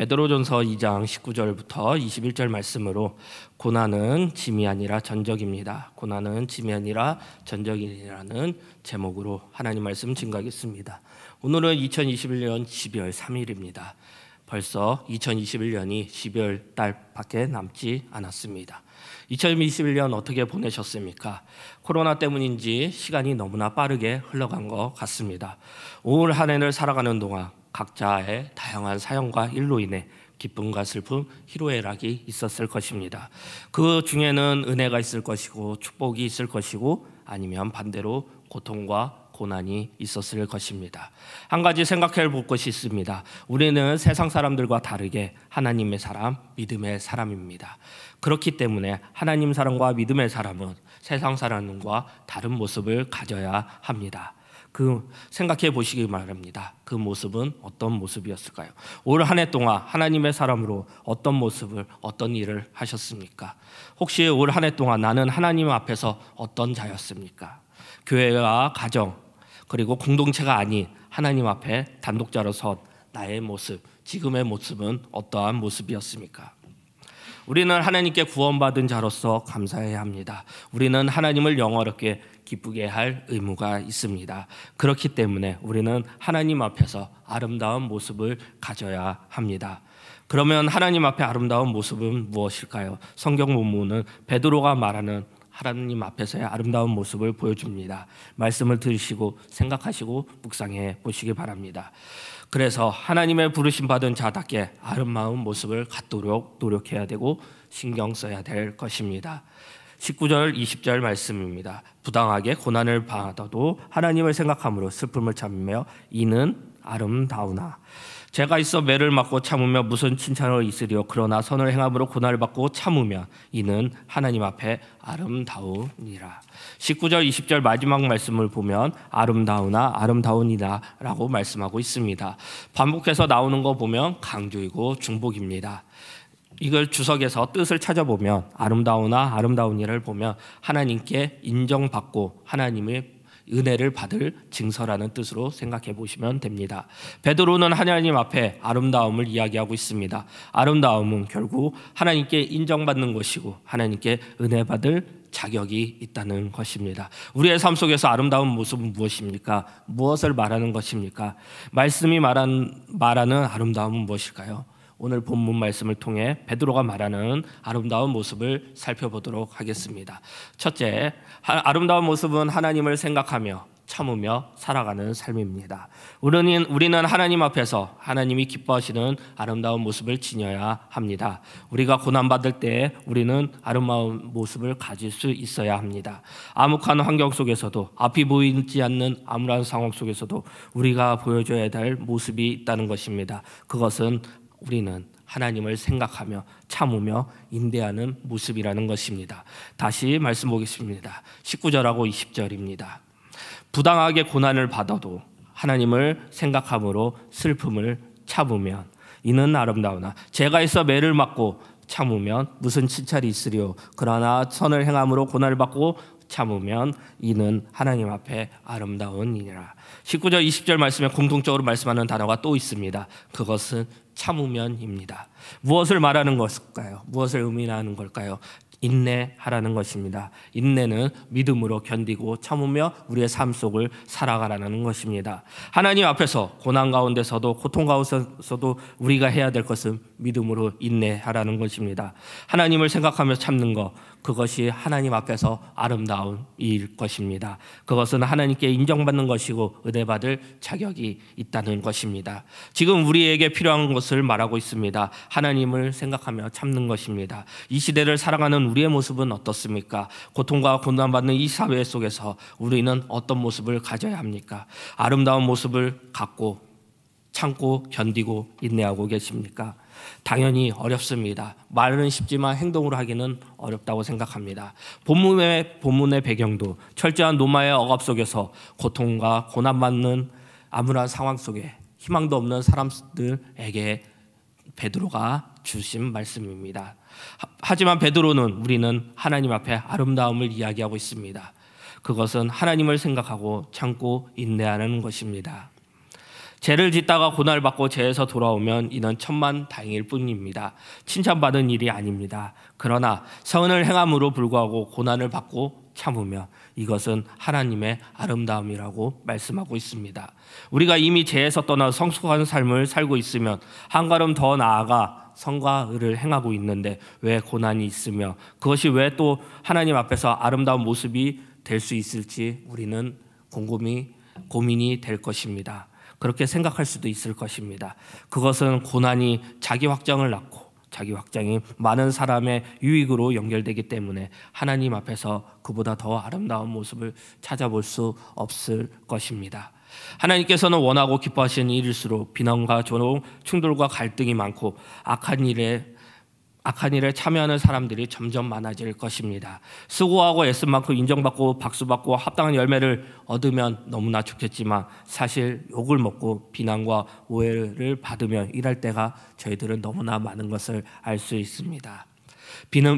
베드로전서 2장 19절부터 21절 말씀으로 고난은 짐이 아니라 전적입니다. 고난은 짐이 아니라 전적이라는 제목으로 하나님 말씀 증거하겠습니다. 오늘은 2021년 12월 3일입니다. 벌써 2021년이 12월 달밖에 남지 않았습니다. 2021년 어떻게 보내셨습니까? 코로나 때문인지 시간이 너무나 빠르게 흘러간 것 같습니다. 올한 해를 살아가는 동안 각자의 다양한 사연과 일로 인해 기쁨과 슬픔, 희로애락이 있었을 것입니다. 그 중에는 은혜가 있을 것이고 축복이 있을 것이고 아니면 반대로 고통과 고난이 있었을 것입니다. 한 가지 생각해 볼 것이 있습니다. 우리는 세상 사람들과 다르게 하나님의 사람, 믿음의 사람입니다. 그렇기 때문에 하나님 사람과 믿음의 사람은 세상 사람과 다른 모습을 가져야 합니다. 그 생각해 보시기 바랍니다. 그 모습은 어떤 모습이었을까요? 올한해 동안 하나님의 사람으로 어떤 모습을 어떤 일을 하셨습니까? 혹시 올한해 동안 나는 하나님 앞에서 어떤 자였습니까? 교회와 가정 그리고 공동체가 아닌 하나님 앞에 단독자로 선 나의 모습, 지금의 모습은 어떠한 모습이었습니까? 우리는 하나님께 구원받은 자로서 감사해야 합니다. 우리는 하나님을 영어롭게 기쁘게 할 의무가 있습니다. 그렇기 때문에 우리는 하나님 앞에서 아름다운 모습을 가져야 합니다. 그러면 하나님 앞에 아름다운 모습은 무엇일까요? 성경 본문은 베드로가 말하는 하나님 앞에서의 아름다운 모습을 보여줍니다. 말씀을 들으시고 생각하시고 묵상해 보시기 바랍니다. 그래서 하나님의 부르심 받은 자답게 아름다운 모습을 갖도록 노력해야 되고 신경 써야 될 것입니다. 19절 20절 말씀입니다. 부당하게 고난을 받아도 하나님을 생각함으로 슬픔을 참으며 이는 아름다우나 제가 있어 매를 맞고 참으며 무슨 칭찬을 있으리요 그러나 선을 행함으로 고난을 받고 참으며 이는 하나님 앞에 아름다우니라 19절 20절 마지막 말씀을 보면 아름다우나 아름다우니라라고 말씀하고 있습니다 반복해서 나오는 거 보면 강조이고 중복입니다 이걸 주석에서 뜻을 찾아보면 아름다우나 아름다운 일을 보면 하나님께 인정받고 하나님의 은혜를 받을 증서라는 뜻으로 생각해 보시면 됩니다. 베드로는 하나님 앞에 아름다움을 이야기하고 있습니다. 아름다움은 결국 하나님께 인정받는 것이고 하나님께 은혜 받을 자격이 있다는 것입니다. 우리의 삶 속에서 아름다운 모습은 무엇입니까? 무엇을 말하는 것입니까? 말씀이 말한, 말하는 아름다움은 무엇일까요? 오늘 본문 말씀을 통해 베드로가 말하는 아름다운 모습을 살펴보도록 하겠습니다. 첫째, 아름다운 모습은 하나님을 생각하며 참으며 살아가는 삶입니다. 우리는 우리는 하나님 앞에서 하나님이 기뻐하시는 아름다운 모습을 지녀야 합니다. 우리가 고난 받을 때 우리는 아름다운 모습을 가질 수 있어야 합니다. 암흑한 환경 속에서도 앞이 보이지 않는 암울한 상황 속에서도 우리가 보여줘야 될 모습이 있다는 것입니다. 그것은 우리는 하나님을 생각하며 참으며 인대하는 모습이라는 것입니다. 다시 말씀 보겠습니다. 19절하고 20절입니다. 부당하게 고난을 받아도 하나님을 생각함으로 슬픔을 참으면 이는 아름다우나 제가 있어 매를 맞고 참으면 무슨 칭찬이 있으리요 그러나 선을 행함으로 고난을 받고 참으면 이는 하나님 앞에 아름다운 이니라. 19절 20절 말씀에 공통적으로 말씀하는 단어가 또 있습니다. 그것은 참으면입니다. 무엇을 말하는 것일까요 무엇을 의미하는 걸까요? 인내하라는 것입니다. 인내는 믿음으로 견디고 참으며 우리의 삶 속을 살아가라는 것입니다. 하나님 앞에서 고난 가운데서도 고통 가운데서도 우리가 해야 될 것은 믿음으로 인내하라는 것입니다. 하나님을 생각하며 참는 것 그것이 하나님 앞에서 아름다운 일 것입니다. 그것은 하나님께 인정받는 것이고 은혜 받을 자격이 있다는 것입니다. 지금 우리에게 필요한 것을 말하고 있습니다. 하나님을 생각하며 참는 것입니다. 이 시대를 살아가는 우리의 모습은 어떻습니까? 고통과 고난받는 이 사회 속에서 우리는 어떤 모습을 가져야 합니까? 아름다운 모습을 갖고 참고 견디고 인내하고 계십니까? 당연히 어렵습니다. 말은 쉽지만 행동으로 하기는 어렵다고 생각합니다. 본문의 본문의 배경도 철저한 노마의 억압 속에서 고통과 고난받는 암울한 상황 속에 희망도 없는 사람들에게 베드로가 주신 말씀입니다. 하지만 베드로는 우리는 하나님 앞에 아름다움을 이야기하고 있습니다. 그것은 하나님을 생각하고 참고 인내하는 것입니다. 죄를 짓다가 고난을 받고 죄에서 돌아오면 이는 천만 다행일 뿐입니다. 칭찬받은 일이 아닙니다. 그러나 선을 행함으로 불구하고 고난을 받고 참으며 이것은 하나님의 아름다움이라고 말씀하고 있습니다. 우리가 이미 죄에서 떠나 성숙한 삶을 살고 있으면 한 걸음 더 나아가 성과 의를 행하고 있는데 왜 고난이 있으며 그것이 왜 또 하나님 앞에서 아름다운 모습이 될 수 있을지 우리는 곰곰이 고민이 될 것입니다. 그렇게 생각할 수도 있을 것입니다. 그것은 고난이 자기 확정을 낳고 자기 확장이 많은 사람의 유익으로 연결되기 때문에 하나님 앞에서 그보다 더 아름다운 모습을 찾아볼 수 없을 것입니다. 하나님께서는 원하고 기뻐하시는 일일수록 비난과 조롱, 충돌과 갈등이 많고 악한 일에 악한 일에 참여하는 사람들이 점점 많아질 것입니다. 수고하고 애쓴 만큼 인정받고 박수받고 합당한 열매를 얻으면 너무나 좋겠지만 사실 욕을 먹고 비난과 오해를 받으면 일할 때가 저희들은 너무나 많은 것을 알 수 있습니다.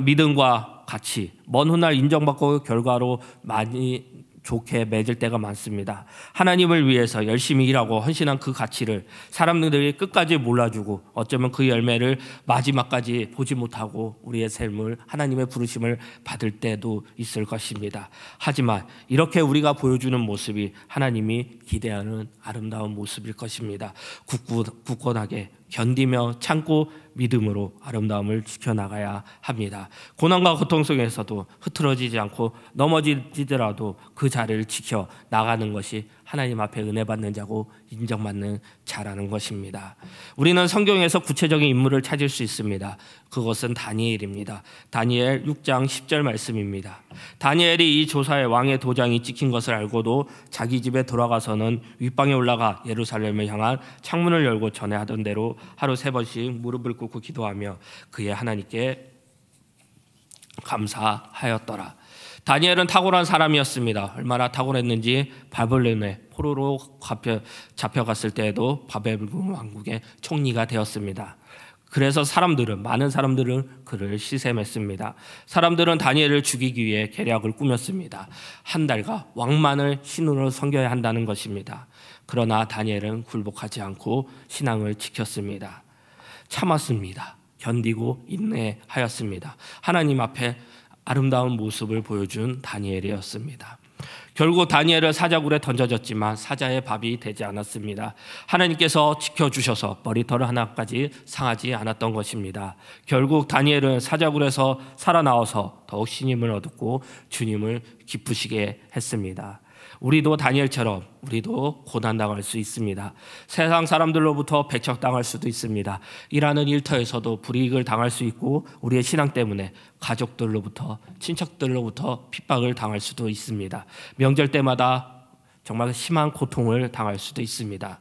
믿음과 같이 먼 훗날 인정받고 결과로 많이 좋게 맺을 때가 많습니다. 하나님을 위해서 열심히 일하고 헌신한 그 가치를 사람들이 끝까지 몰라주고 어쩌면 그 열매를 마지막까지 보지 못하고 우리의 삶을 하나님의 부르심을 받을 때도 있을 것입니다. 하지만 이렇게 우리가 보여주는 모습이 하나님이 기대하는 아름다운 모습일 것입니다. 굳건, 하게 견디며 참고 믿음으로 아름다움을 지켜나가야 합니다. 고난과 고통 속에서도 흐트러지지 않고 넘어지더라도 그 자리를 지켜 나가는 것이 하나님 앞에 은혜 받는 자고 인정받는 자라는 것입니다. 우리는 성경에서 구체적인 인물을 찾을 수 있습니다. 그것은 다니엘입니다. 다니엘 6장 10절 말씀입니다. 다니엘이 이 조사에 왕의 도장이 찍힌 것을 알고도 자기 집에 돌아가서는 윗방에 올라가 예루살렘을 향한 창문을 열고 전에 하던 대로 하루 세 번씩 무릎을 꿇고 기도하며 그의 하나님께 감사하였더라. 다니엘은 탁월한 사람이었습니다. 얼마나 탁월했는지 바벨론에 포로로 잡혀, 갔을 때에도 바벨론 왕국의 총리가 되었습니다. 그래서 사람들은 많은 사람들은 그를 시샘했습니다. 사람들은 다니엘을 죽이기 위해 계략을 꾸몄습니다. 한 달과 왕만을 신으로 섬겨야 한다는 것입니다. 그러나 다니엘은 굴복하지 않고 신앙을 지켰습니다. 참았습니다. 견디고 인내하였습니다. 하나님 앞에 아름다운 모습을 보여준 다니엘이었습니다. 결국 다니엘은 사자굴에 던져졌지만 사자의 밥이 되지 않았습니다. 하나님께서 지켜주셔서 머리털 하나까지 상하지 않았던 것입니다. 결국 다니엘은 사자굴에서 살아나와서 더욱 신임을 얻었고 주님을 기쁘시게 했습니다. 우리도 다니엘처럼 우리도 고난당할 수 있습니다. 세상 사람들로부터 배척당할 수도 있습니다. 일하는 일터에서도 불이익을 당할 수 있고 우리의 신앙 때문에 가족들로부터 친척들로부터 핍박을 당할 수도 있습니다. 명절 때마다 정말 심한 고통을 당할 수도 있습니다.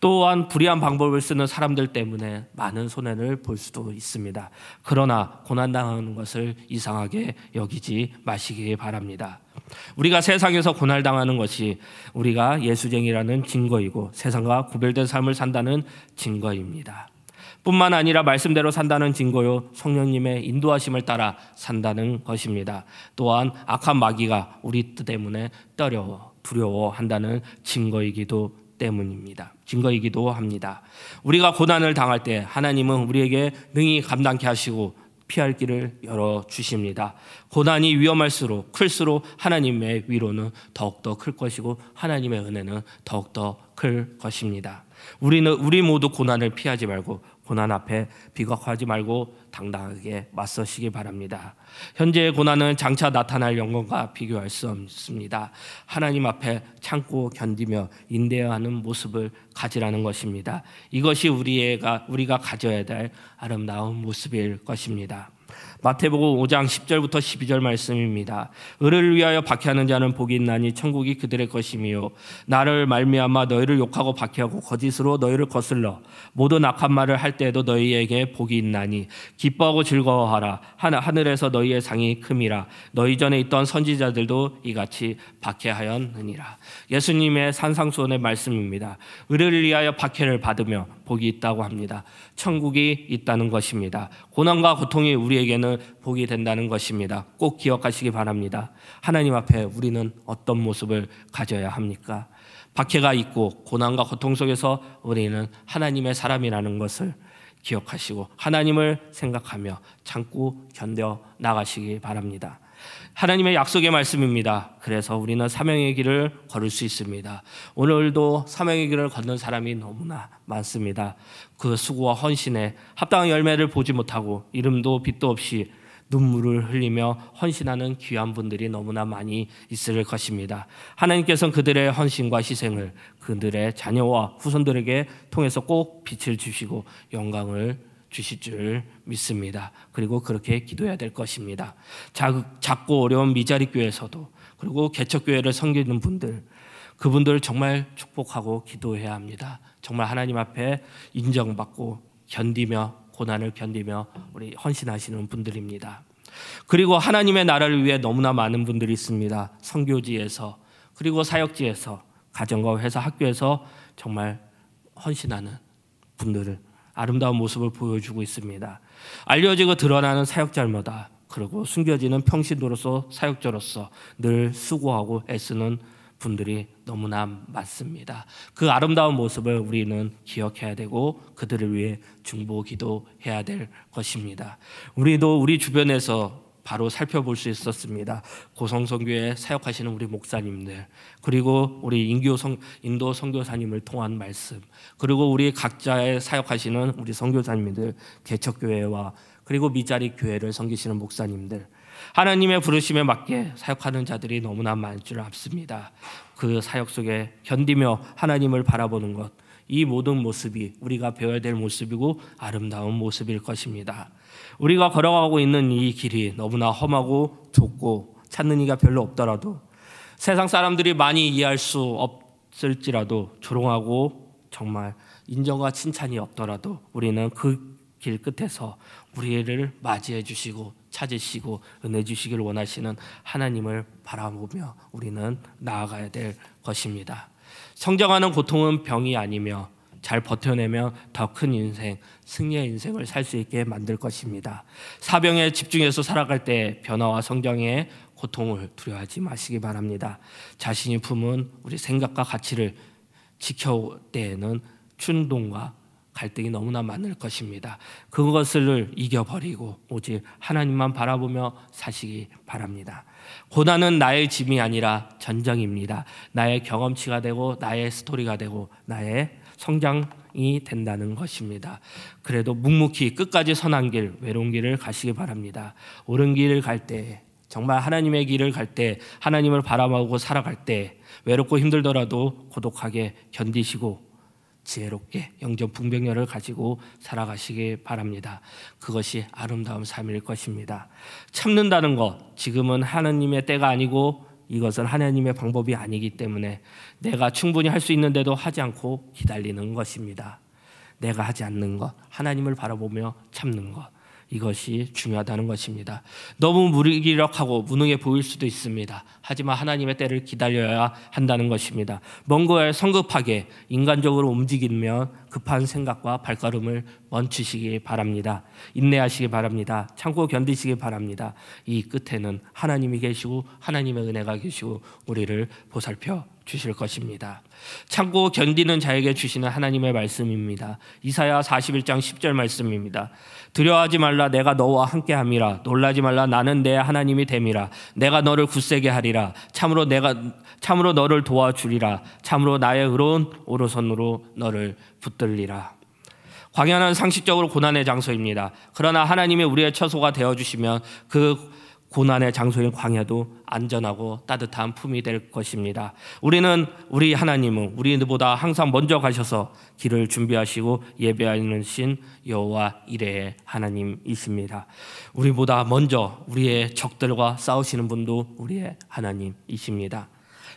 또한 불의한 방법을 쓰는 사람들 때문에 많은 손해를 볼 수도 있습니다. 그러나 고난당하는 것을 이상하게 여기지 마시기 바랍니다. 우리가 세상에서 고난당하는 것이 우리가 예수쟁이라는 증거이고 세상과 구별된 삶을 산다는 증거입니다. 뿐만 아니라 말씀대로 산다는 증거요 성령님의 인도하심을 따라 산다는 것입니다. 또한 악한 마귀가 우리 때문에 떠려 두려워한다는 증거이기도 때문입니다. 증거이기도 합니다. 우리가 고난을 당할 때 하나님은 우리에게 능히 감당케 하시고 피할 길을 열어 주십니다. 고난이 위험할수록 클수록 하나님의 위로는 더욱더 클 것이고 하나님의 은혜는 더욱더 클 것입니다. 우리는 우리 모두 고난을 피하지 말고 고난 앞에 비겁하지 말고 당당하게 맞서시기 바랍니다. 현재의 고난은 장차 나타날 영광과 비교할 수 없습니다. 하나님 앞에 참고 견디며 인내 하는 모습을 가지라는 것입니다. 이것이 우리가 우리가 가져야 될 아름다운 모습일 것입니다. 마태복음 5장 10절부터 12절 말씀입니다. 을을 위하여 박해하는 자는 복이 있나니 천국이 그들의 것이요 나를 말미암아 너희를 욕하고 박해하고 거짓으로 너희를 거슬러 모든 악한 말을 할 때에도 너희에게 복이 있나니 기뻐하고 즐거워하라 하늘에서 너희의 상이 큼이라 너희 전에 있던 선지자들도 이같이 박해하였느니라. 예수님의 산상수원의 말씀입니다. 을을 위하여 박해를 받으며 복이 있다고 합니다. 천국이 있다는 것입니다. 고난과 고통이 우리에게는 모습을 보게 된다는 것입니다. 꼭 기억하시기 바랍니다. 하나님 앞에 우리는 어떤 모습을 가져야 합니까? 박해가 있고 고난과 고통 속에서 우리는 하나님의 사람이라는 것을 기억하시고 하나님을 생각하며 참고 견뎌 나가시기 바랍니다. 하나님의 약속의 말씀입니다. 그래서 우리는 사명의 길을 걸을 수 있습니다. 오늘도 사명의 길을 걷는 사람이 너무나 많습니다. 그 수고와 헌신에 합당한 열매를 보지 못하고 이름도 빛도 없이 눈물을 흘리며 헌신하는 귀한 분들이 너무나 많이 있을 것입니다. 하나님께서는 그들의 헌신과 희생을 그들의 자녀와 후손들에게 통해서 꼭 빛을 주시고 영광을 주실 줄 믿습니다. 그리고 그렇게 기도해야 될 것입니다. 작고 어려운 미자리 교회에서도 그리고 개척 교회를 섬기는 분들 그분들 정말 축복하고 기도해야 합니다. 정말 하나님 앞에 인정받고 견디며 고난을 견디며 우리 헌신하시는 분들입니다. 그리고 하나님의 나라를 위해 너무나 많은 분들이 있습니다. 선교지에서 그리고 사역지에서 가정과 회사 학교에서 정말 헌신하는 분들을 아름다운 모습을 보여주고 있습니다. 알려지고 드러나는 사역자마다 그리고 숨겨지는 평신도로서 사역자로서 늘 수고하고 애쓰는 분들이 너무나 많습니다. 그 아름다운 모습을 우리는 기억해야 되고 그들을 위해 중보 기도해야 될 것입니다. 우리도 우리 주변에서 바로 살펴볼 수 있었습니다. 고성선교에 사역하시는 우리 목사님들 그리고 우리 인교 성, 인도 선교사님을 통한 말씀 그리고 우리 각자의 사역하시는 우리 선교사님들 개척교회와 그리고 미자리 교회를 섬기시는 목사님들 하나님의 부르심에 맞게 사역하는 자들이 너무나 많을 줄 압습니다. 그 사역 속에 견디며 하나님을 바라보는 것, 이 모든 모습이 우리가 배워야 될 모습이고 아름다운 모습일 것입니다. 우리가 걸어가고 있는 이 길이 너무나 험하고 좁고 찾는 이가 별로 없더라도 세상 사람들이 많이 이해할 수 없을지라도 조롱하고 정말 인정과 칭찬이 없더라도 우리는 그 길 끝에서 우리를 맞이해 주시고 찾으시고 은혜 주시길 원하시는 하나님을 바라보며 우리는 나아가야 될 것입니다. 성장하는 고통은 병이 아니며 잘 버텨내며 더큰 인생, 승리의 인생을 살 수 있게 만들 것입니다. 사병에 집중해서 살아갈 때 변화와 성장의 고통을 두려워하지 마시기 바랍니다. 자신이 품은 우리 생각과 가치를 지켜올 때에는 충동과 갈등이 너무나 많을 것입니다. 그것을 이겨버리고 오직 하나님만 바라보며 사시기 바랍니다. 고난은 나의 짐이 아니라 전장입니다. 나의 경험치가 되고 나의 스토리가 되고 나의 성장이 된다는 것입니다. 그래도 묵묵히 끝까지 선한 길, 외로운 길을 가시기 바랍니다. 옳은 길을 갈 때, 정말 하나님의 길을 갈 때, 하나님을 바라보고 살아갈 때, 외롭고 힘들더라도 고독하게 견디시고 지혜롭게 영적 분별력을 가지고 살아가시길 바랍니다. 그것이 아름다운 삶일 것입니다. 참는다는 것 지금은 하나님의 때가 아니고 이것은 하나님의 방법이 아니기 때문에 내가 충분히 할 수 있는데도 하지 않고 기다리는 것입니다. 내가 하지 않는 것, 하나님을 바라보며 참는 것. 이것이 중요하다는 것입니다. 너무 무기력하고 무능해 보일 수도 있습니다. 하지만 하나님의 때를 기다려야 한다는 것입니다. 뭔가에 성급하게 인간적으로 움직이면 급한 생각과 발걸음을 멈추시기 바랍니다. 인내하시기 바랍니다. 참고 견디시기 바랍니다. 이 끝에는 하나님이 계시고 하나님의 은혜가 계시고 우리를 보살펴 주실 것입니다. 참고 견디는 자에게 주시는 하나님의 말씀입니다. 이사야 41장 10절 말씀입니다. 두려워하지 말라 내가 너와 함께 함이라 놀라지 말라 나는 내 하나님이 됨이라 내가 너를 굳세게 하리라 참으로 내가 참으로 너를 도와주리라 참으로 나의 의로운 오른손으로 너를 붙들리라. 광야는 상식적으로 고난의 장소입니다. 그러나 하나님이 우리의 처소가 되어 주시면 그 고난의 장소인 광야도 안전하고 따뜻한 품이 될 것입니다. 우리는 우리 하나님은 우리보다 항상 먼저 가셔서 길을 준비하시고 예배하는 신 여호와 이레의 하나님이십니다. 우리보다 먼저 우리의 적들과 싸우시는 분도 우리의 하나님이십니다.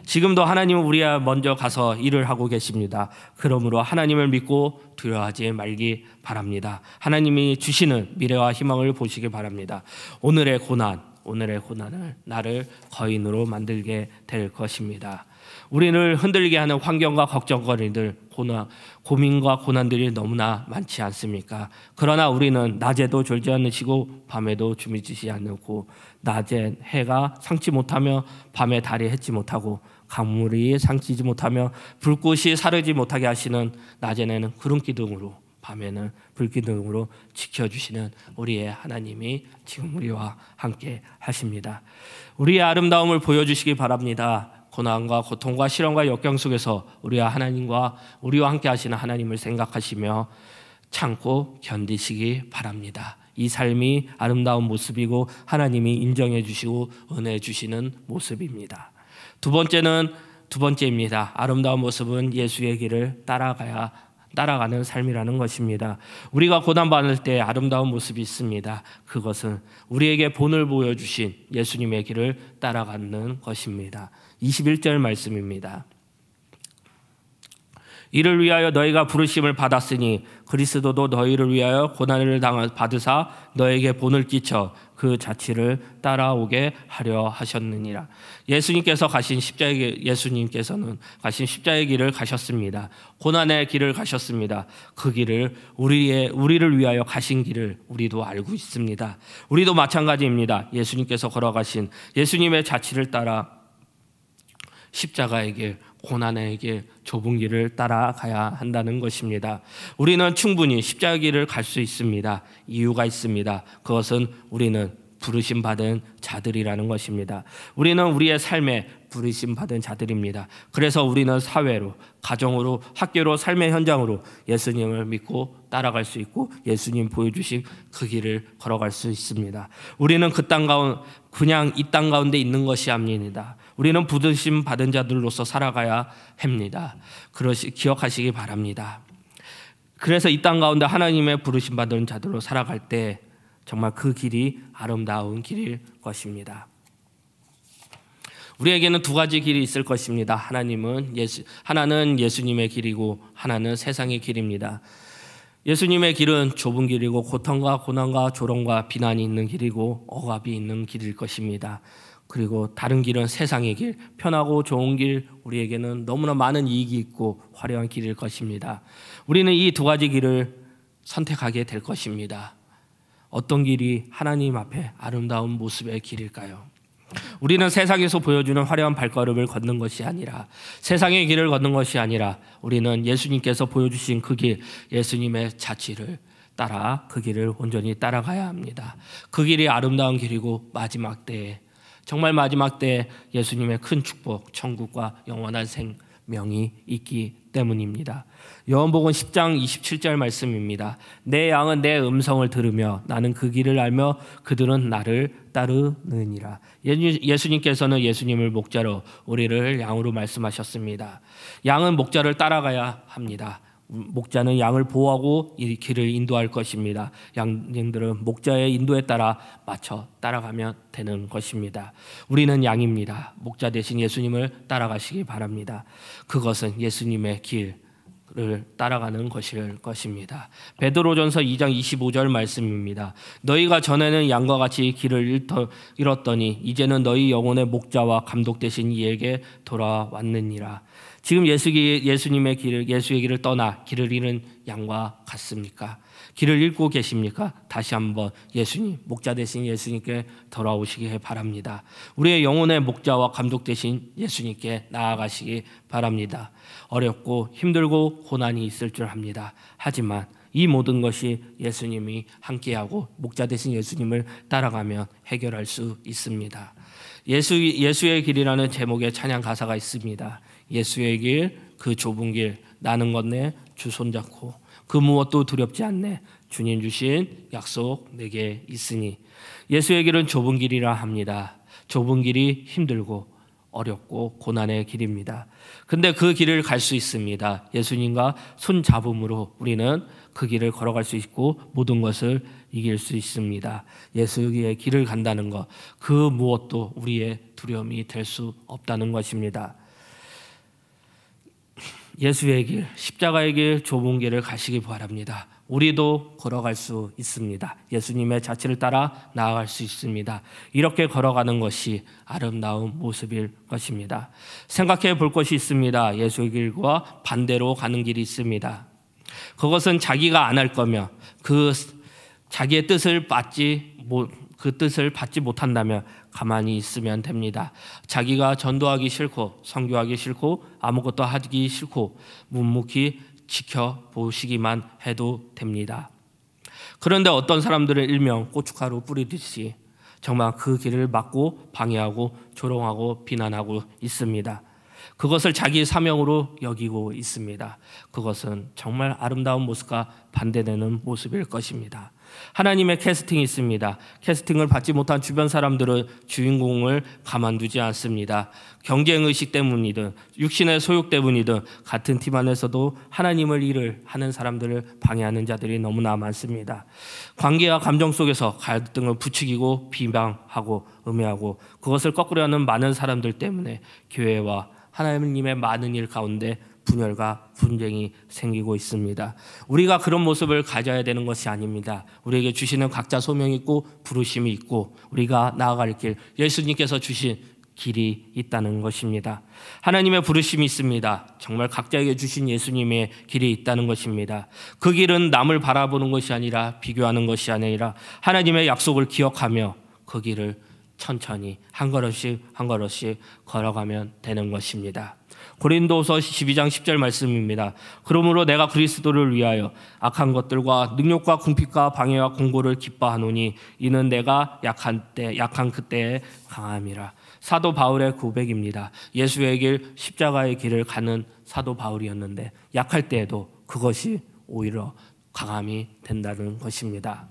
지금도 하나님은 우리야 먼저 가서 일을 하고 계십니다. 그러므로 하나님을 믿고 두려워하지 말기 바랍니다. 하나님이 주시는 미래와 희망을 보시기 바랍니다. 오늘의 고난 오늘의 고난을 나를 거인으로 만들게 될 것입니다. 우리를 흔들게 하는 환경과 걱정거리들, 고나, 고민과 고난들이 너무나 많지 않습니까? 그러나 우리는 낮에도 졸지 않으시고 밤에도 주무시지 않고 낮에 해가 상치 못하며 밤에 달이 해지 못하고 강물이 상치지 못하며 불꽃이 사르지 못하게 하시는 낮에는 구름 기둥으로 밤에는 불기둥으로 지켜주시는 우리의 하나님이 지금 우리와 함께 하십니다. 우리의 아름다움을 보여주시기 바랍니다. 고난과 고통과 실험과 역경 속에서 우리와 하나님과 우리와 함께 하시는 하나님을 생각하시며 참고 견디시기 바랍니다. 이 삶이 아름다운 모습이고 하나님이 인정해 주시고 은혜 주시는 모습입니다. 두 번째는 두 번째입니다. 아름다운 모습은 예수의 길을 따라가야 따라가는 삶이라는 것입니다. 우리가 고난받을 때 아름다운 모습이 있습니다. 그것은 우리에게 본을 보여주신 예수님의 길을 따라가는 것입니다. 21절 말씀입니다. 이를 위하여 너희가 부르심을 받았으니 그리스도도 너희를 위하여 고난을 받으사 너에게 본을 끼쳐 그 자취를 따라오게 하려 하셨느니라. 예수님께서 가신 십자의 예수님께서는 가신 십자의 길을 가셨습니다. 고난의 길을 가셨습니다. 그 길을 우리의 우리를 위하여 가신 길을 우리도 알고 있습니다. 우리도 마찬가지입니다. 예수님께서 걸어가신 예수님의 자취를 따라 십자가에게 고난에게 좁은 길을 따라가야 한다는 것입니다. 우리는 충분히 십자가 길을 갈 수 있습니다. 이유가 있습니다. 그것은 우리는 부르심 받은 자들이라는 것입니다. 우리는 우리의 삶에 부르심 받은 자들입니다. 그래서 우리는 사회로, 가정으로, 학교로, 삶의 현장으로 예수님을 믿고 따라갈 수 있고 예수님 보여주신 그 길을 걸어갈 수 있습니다. 우리는 그 땅 가운 그냥 이 땅 가운데 있는 것이 아닙니다. 우리는 부르심 받은 자들로서 살아가야 합니다. 그러시 기억하시기 바랍니다. 그래서 이 땅 가운데 하나님의 부르심 받은 자들로 살아갈 때 정말 그 길이 아름다운 길일 것입니다. 우리에게는 두 가지 길이 있을 것입니다. 하나님은 예수, 하나는 예수님의 길이고 하나는 세상의 길입니다. 예수님의 길은 좁은 길이고 고통과 고난과 조롱과 비난이 있는 길이고 억압이 있는 길일 것입니다. 그리고 다른 길은 세상의 길, 편하고 좋은 길, 우리에게는 너무나 많은 이익이 있고 화려한 길일 것입니다. 우리는 이 두 가지 길을 선택하게 될 것입니다. 어떤 길이 하나님 앞에 아름다운 모습의 길일까요? 우리는 세상에서 보여주는 화려한 발걸음을 걷는 것이 아니라 세상의 길을 걷는 것이 아니라 우리는 예수님께서 보여주신 그 길, 예수님의 자취를 따라 그 길을 온전히 따라가야 합니다. 그 길이 아름다운 길이고 마지막 때 정말 마지막 때 예수님의 큰 축복, 천국과 영원한 생명이 있기 때문입니다. 요한복음 10장 27절 말씀입니다. 내 양은 내 음성을 들으며 나는 그 길을 알며 그들은 나를 따르느니라. 예수님께서는 예수님을 목자로 우리를 양으로 말씀하셨습니다. 양은 목자를 따라가야 합니다. 목자는 양을 보호하고 이 길을 인도할 것입니다. 양들은 목자의 인도에 따라 맞춰 따라가면 되는 것입니다. 우리는 양입니다. 목자 대신 예수님을 따라가시기 바랍니다. 그것은 예수님의 길, 를 따라가는 것일 것입니다. 베드로전서 2장 25절 말씀입니다. 너희가 전에는 양과 같이 길을 잃었더니 이제는 너희 영혼의 목자와 감독 되신 이에게 돌아왔느니라. 지금 예수, 예수님의 길을, 예수의 길을 떠나 길을 잃은 양과 같습니까? 길을 잃고 계십니까? 다시 한번 예수님, 목자 대신 예수님께 돌아오시기 바랍니다. 우리의 영혼의 목자와 감독 대신 예수님께 나아가시기 바랍니다. 어렵고 힘들고 고난이 있을 줄 압니다. 하지만 이 모든 것이 예수님이 함께하고 목자 대신 예수님을 따라가면 해결할 수 있습니다. 예수, 예수의 길이라는 제목의 찬양 가사가 있습니다. 예수의 길, 그 좁은 길, 나는 건네 주 손잡고 그 무엇도 두렵지 않네. 주님 주신 약속 내게 있으니 예수의 길은 좁은 길이라 합니다. 좁은 길이 힘들고 어렵고 고난의 길입니다. 근데 그 길을 갈 수 있습니다. 예수님과 손잡음으로 우리는 그 길을 걸어갈 수 있고 모든 것을 이길 수 있습니다. 예수의 길을 간다는 것, 그 무엇도 우리의 두려움이 될 수 없다는 것입니다. 예수의 길, 십자가의 길, 좁은 길을 가시기 바랍니다. 우리도 걸어갈 수 있습니다. 예수님의 자취를 따라 나아갈 수 있습니다. 이렇게 걸어가는 것이 아름다운 모습일 것입니다. 생각해 볼 것이 있습니다. 예수의 길과 반대로 가는 길이 있습니다. 그것은 자기가 안 할 거며 그 자기의 뜻을 받지 그 뜻을 받지 못한다면 가만히 있으면 됩니다. 자기가 전도하기 싫고 선교하기 싫고 아무것도 하기 싫고 묵묵히 지켜보시기만 해도 됩니다. 그런데 어떤 사람들은 일명 고춧가루 뿌리듯이 정말 그 길을 막고 방해하고 조롱하고 비난하고 있습니다. 그것을 자기 사명으로 여기고 있습니다. 그것은 정말 아름다운 모습과 반대되는 모습일 것입니다. 하나님의 캐스팅이 있습니다. 캐스팅을 받지 못한 주변 사람들은 주인공을 가만두지 않습니다. 경쟁 의식 때문이든 육신의 소욕 때문이든 같은 팀 안에서도 하나님을 일을 하는 사람들을 방해하는 자들이 너무나 많습니다. 관계와 감정 속에서 갈등을 부추기고 비방하고 음해하고 그것을 꺾으려는 많은 사람들 때문에 교회와 하나님의 많은 일 가운데 분열과 분쟁이 생기고 있습니다. 우리가 그런 모습을 가져야 되는 것이 아닙니다. 우리에게 주시는 각자 소명이 있고 부르심이 있고 우리가 나아갈 길 예수님께서 주신 길이 있다는 것입니다. 하나님의 부르심이 있습니다. 정말 각자에게 주신 예수님의 길이 있다는 것입니다. 그 길은 남을 바라보는 것이 아니라 비교하는 것이 아니라 하나님의 약속을 기억하며 그 길을 천천히 한 걸음씩 한 걸음씩 걸어가면 되는 것입니다. 고린도서 12장 10절 말씀입니다. 그러므로 내가 그리스도를 위하여 악한 것들과 능욕과 궁핍과 방해와 공고를 기뻐하노니 이는 내가 약한 때 약한 그때의 강함이라. 사도 바울의 고백입니다. 예수의 길 십자가의 길을 가는 사도 바울이었는데 약할 때에도 그것이 오히려 강함이 된다는 것입니다.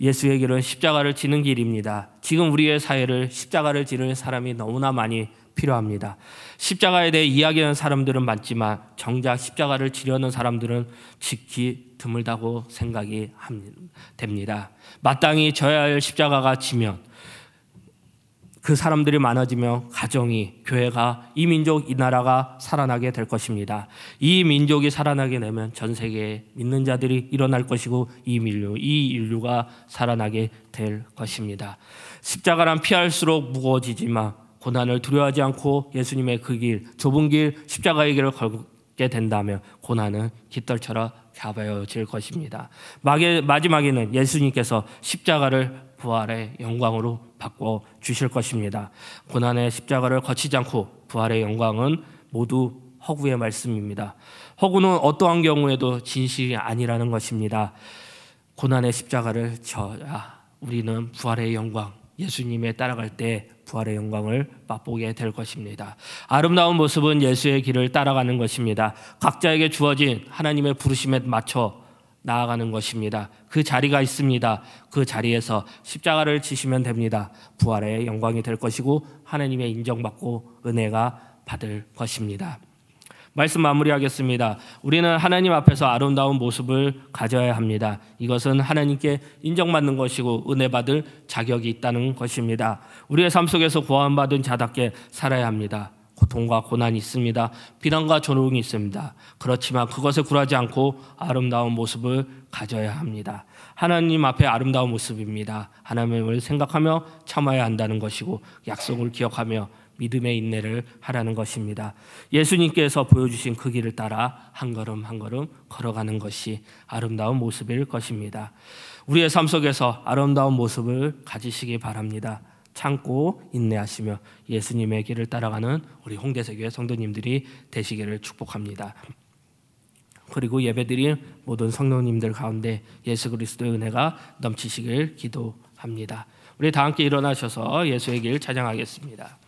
예수의 길은 십자가를 지는 길입니다. 지금 우리의 사회를 십자가를 지는 사람이 너무나 많이 필요합니다. 십자가에 대해 이야기하는 사람들은 많지만 정작 십자가를 지려는 사람들은 지키 드물다고 생각이 됩니다. 마땅히 져야 할 십자가가 지면 그 사람들이 많아지며 가정이, 교회가, 이 민족, 이 나라가 살아나게 될 것입니다. 이 민족이 살아나게 되면 전 세계에 믿는 자들이 일어날 것이고 이 인류, 이 인류가 살아나게 될 것입니다. 십자가란 피할수록 무거워지지만 고난을 두려워하지 않고 예수님의 그 길, 좁은 길, 십자가의 길을 걸게 된다면 고난은 깃털처럼 가벼워질 것입니다. 마지막에는 예수님께서 십자가를 부활의 영광으로 바꿔 주실 것입니다. 고난의 십자가를 거치지 않고 부활의 영광은 모두 허구의 말씀입니다. 허구는 어떠한 경우에도 진실이 아니라는 것입니다. 고난의 십자가를 져야 우리는 부활의 영광, 예수님에 따라갈 때 부활의 영광을 맛보게 될 것입니다. 아름다운 모습은 예수의 길을 따라가는 것입니다. 각자에게 주어진 하나님의 부르심에 맞춰 나아가는 것입니다. 그 자리가 있습니다. 그 자리에서 십자가를 지시면 됩니다. 부활의 영광이 될 것이고 하나님의 인정받고 은혜가 받을 것입니다. 말씀 마무리하겠습니다. 우리는 하나님 앞에서 아름다운 모습을 가져야 합니다. 이것은 하나님께 인정받는 것이고 은혜 받을 자격이 있다는 것입니다. 우리의 삶 속에서 구원받은 자답게 살아야 합니다. 고통과 고난이 있습니다. 비난과 조롱이 있습니다. 그렇지만 그것에 굴하지 않고 아름다운 모습을 가져야 합니다. 하나님 앞에 아름다운 모습입니다. 하나님을 생각하며 참아야 한다는 것이고 약속을 기억하며 믿음의 인내를 하라는 것입니다. 예수님께서 보여주신 그 길을 따라 한 걸음 한 걸음 걸어가는 것이 아름다운 모습일 것입니다. 우리의 삶 속에서 아름다운 모습을 가지시기 바랍니다. 참고 인내하시며 예수님의 길을 따라가는 우리 홍대세교의 성도님들이 되시기를 축복합니다. 그리고 예배드린 모든 성도님들 가운데 예수 그리스도의 은혜가 넘치시길 기도합니다. 우리 다 함께 일어나셔서 예수의 길 찬양하겠습니다.